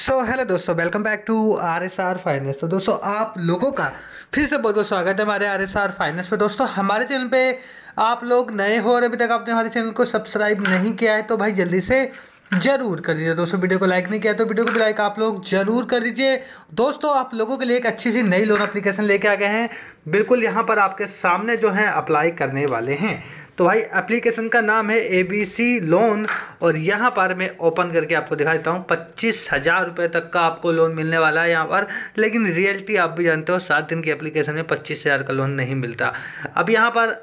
सो hello दोस्तों welcome back to R S R finance तो दोस्तों आप लोगों का फिर से बहुत बहुत स्वागत है हमारे आर एस आर फाइनेंस पर दोस्तों हमारे चैनल पे आप लोग नए हो और अभी तक आपने हमारे चैनल को सब्सक्राइब नहीं किया है तो भाई जल्दी से जरूर कर दीजिए दोस्तों वीडियो को लाइक नहीं किया तो वीडियो को भी लाइक आप लोग जरूर कर दीजिए दोस्तों आप लोगों के लिए एक अच्छी सी नई लोन अप्लीकेशन लेके आ गए हैं बिल्कुल यहाँ पर आपके सामने जो है अप्लाई करने वाले हैं तो भाई एप्लीकेशन का नाम है ए बी सी लोन और यहाँ पर मैं ओपन करके आपको दिखा देता हूँ पच्चीस हज़ार रुपये तक का आपको लोन मिलने वाला है यहाँ पर लेकिन रियलिटी आप भी जानते हो सात दिन की एप्लीकेशन में पच्चीस हज़ार का लोन नहीं मिलता अब यहाँ पर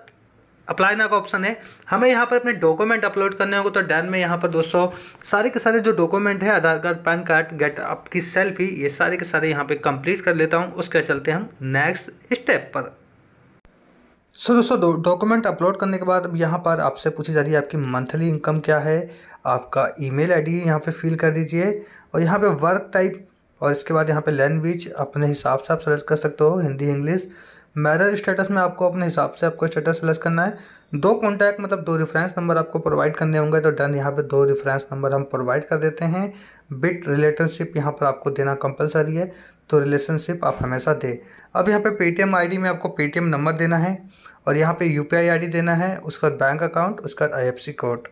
अप्लाई ना का ऑप्शन है हमें यहाँ पर अपने डॉक्यूमेंट अपलोड करने होंगे तो डैन में यहाँ पर दोस्तों सारे के सारे जो डॉक्यूमेंट है Aadhaar card PAN card get आपकी सेल्फी ये सारे के सारे यहाँ पे कंप्लीट कर लेता हूँ उसके चलते हम नेक्स्ट स्टेप पर सो दोस्तों डॉक्यूमेंट अपलोड करने के बाद अब यहाँ पर आपसे पूछी जा रही है आपकी मंथली इनकम क्या है आपका आई डी यहाँ पर फिल कर दीजिए और यहाँ पर वर्क टाइप और इसके बाद यहाँ पे लैंग्वेज अपने हिसाब से आप सेलेक्ट कर सकते हो हिंदी इंग्लिश मैरिज स्टेटस में आपको अपने हिसाब से आपको स्टेटस सेलेक्ट करना है दो कॉन्टैक्ट मतलब दो रेफरेंस नंबर आपको प्रोवाइड करने होंगे तो डन यहाँ पे दो रेफरेंस नंबर हम प्रोवाइड कर देते हैं बिट रिलेशनशिप यहाँ पर आपको देना कंपलसरी है तो रिलेशनशिप आप हमेशा दें अब यहाँ पे पेटीएम आईडी में आपको पेटीएम नंबर देना है और यहाँ पे यूपीआई आईडी देना है उसका बैंक अकाउंट उसका आई कोड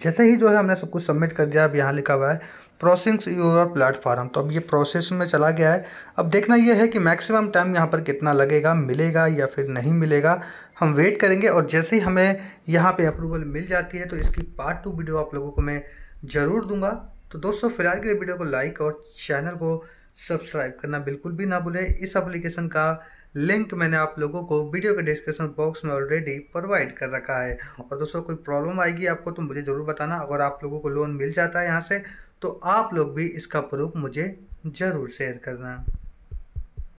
जैसे ही जो है हमने सब कुछ सबमिट कर दिया अब यहाँ लिखा हुआ है प्रोसेसिंग योर प्लेटफार्म तो अब ये प्रोसेस में चला गया है अब देखना ये है कि मैक्सिमम टाइम यहाँ पर कितना लगेगा मिलेगा या फिर नहीं मिलेगा हम वेट करेंगे और जैसे ही हमें यहाँ पे अप्रूवल मिल जाती है तो इसकी पार्ट टू वीडियो आप लोगों को मैं ज़रूर दूंगा तो दोस्तों फिलहाल के लिए वीडियो को लाइक और चैनल को सब्सक्राइब करना बिल्कुल भी ना भूलें इस अप्लीकेशन का लिंक मैंने आप लोगों को वीडियो के डिस्क्रिप्शन बॉक्स में ऑलरेडी प्रोवाइड कर रखा है और दोस्तों कोई प्रॉब्लम आएगी आपको तो मुझे ज़रूर बताना अगर आप लोगों को लोन मिल जाता है यहाँ से तो आप लोग भी इसका प्रूफ मुझे ज़रूर शेयर करना